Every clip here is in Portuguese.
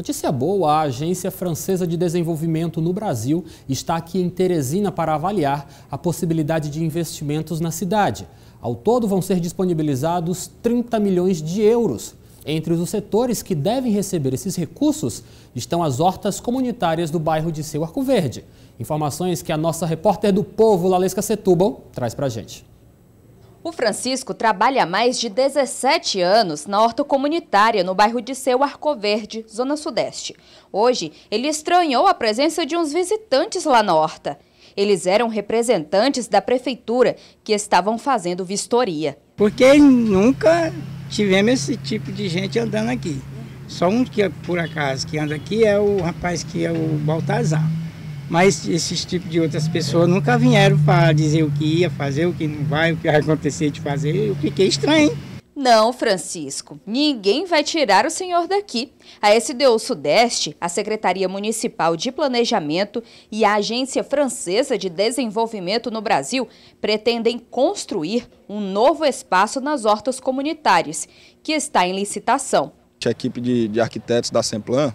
Notícia boa: a Agência Francesa de Desenvolvimento no Brasil está aqui em Teresina para avaliar a possibilidade de investimentos na cidade. Ao todo, vão ser disponibilizados 30 milhões de euros. Entre os setores que devem receber esses recursos estão as hortas comunitárias do bairro de Seu Arco Verde. Informações que a nossa repórter do povo, Lalesca Setúbal, traz para gente. O Francisco trabalha há mais de 17 anos na horta comunitária no bairro de Seu Arcoverde, Zona Sudeste. Hoje, ele estranhou a presença de uns visitantes lá na horta. Eles eram representantes da prefeitura que estavam fazendo vistoria. Porque nunca tivemos esse tipo de gente andando aqui. Só um que, por acaso, que anda aqui é o rapaz que é o Baltazar. Mas esses tipos de outras pessoas nunca vieram para dizer o que ia fazer, o que não vai, o que vai acontecer de fazer. Eu fiquei estranho. Não, Francisco, ninguém vai tirar o senhor daqui. A SDU Sudeste, a Secretaria Municipal de Planejamento e a Agência Francesa de Desenvolvimento no Brasil pretendem construir um novo espaço nas hortas comunitárias, que está em licitação. A equipe de, de arquitetos da Semplan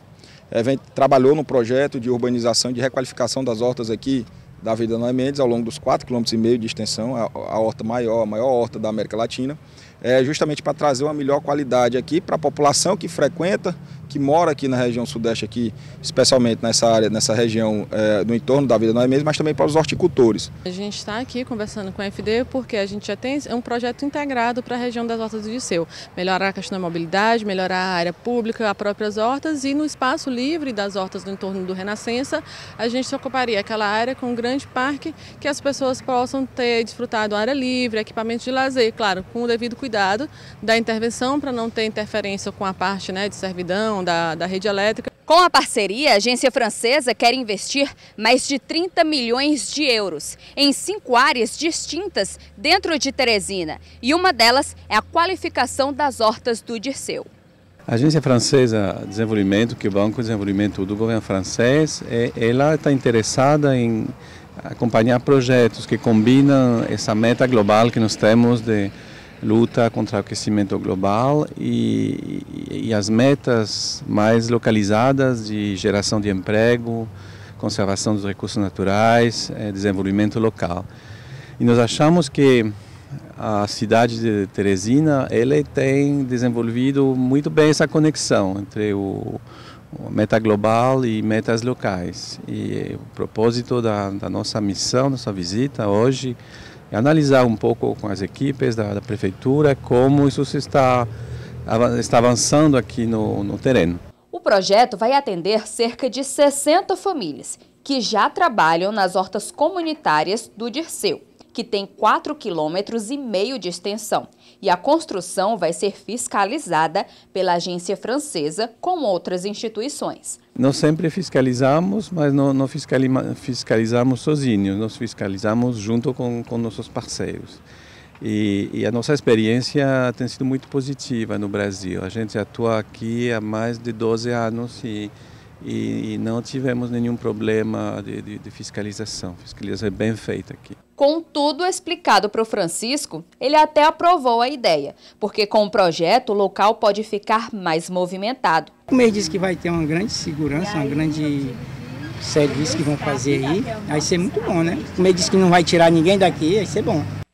é, vem, trabalhou no projeto de urbanização e de requalificação das hortas aqui da vida Noé Mendes, ao longo dos 4,5 km de extensão, a, a horta maior, a maior horta da América Latina é, justamente para trazer uma melhor qualidade aqui para a população que frequenta, que mora aqui na região sudeste, aqui, especialmente nessa área, nessa região é, do entorno da Vila Nós mesmo, mas também para os horticultores. A gente está aqui conversando com a FD porque a gente já tem um projeto integrado para a região das hortas do Viseu, Melhorar a questão da mobilidade, melhorar a área pública, as próprias hortas e no espaço livre das hortas do entorno do Renascença, a gente ocuparia aquela área com um grande parque que as pessoas possam ter desfrutado área livre, equipamento de lazer, claro, com o devido cuidado cuidado da intervenção para não ter interferência com a parte né, de servidão da, da rede elétrica. Com a parceria, a agência francesa quer investir mais de 30 milhões de euros em cinco áreas distintas dentro de Teresina. E uma delas é a qualificação das hortas do Dirceu. A agência francesa de desenvolvimento, que é o Banco de Desenvolvimento do governo francês, é, ela está interessada em acompanhar projetos que combinam essa meta global que nós temos de luta contra o aquecimento global e, e, e as metas mais localizadas de geração de emprego, conservação dos recursos naturais, eh, desenvolvimento local. E nós achamos que a cidade de Teresina ele tem desenvolvido muito bem essa conexão entre o, o meta global e metas locais. E o propósito da, da nossa missão, nossa visita hoje analisar um pouco com as equipes da, da prefeitura como isso se está, está avançando aqui no, no terreno. O projeto vai atender cerca de 60 famílias que já trabalham nas hortas comunitárias do Dirceu que tem 4,5 km de extensão, e a construção vai ser fiscalizada pela agência francesa com outras instituições. Nós sempre fiscalizamos, mas não, não fiscalizamos sozinhos, nós fiscalizamos junto com, com nossos parceiros. E, e, a nossa experiência tem sido muito positiva no Brasil. A gente atua aqui há mais de 12 anos e e, não tivemos nenhum problema de, de, de fiscalização. Fiscalização é bem feita aqui. Com tudo explicado para o Francisco, ele até aprovou a ideia, porque com o projeto o local pode ficar mais movimentado. O mês diz que vai ter uma grande segurança, um grande serviço que vão fazer aí, vai ser muito bom, né? O mês diz que não vai tirar ninguém daqui, vai ser bom.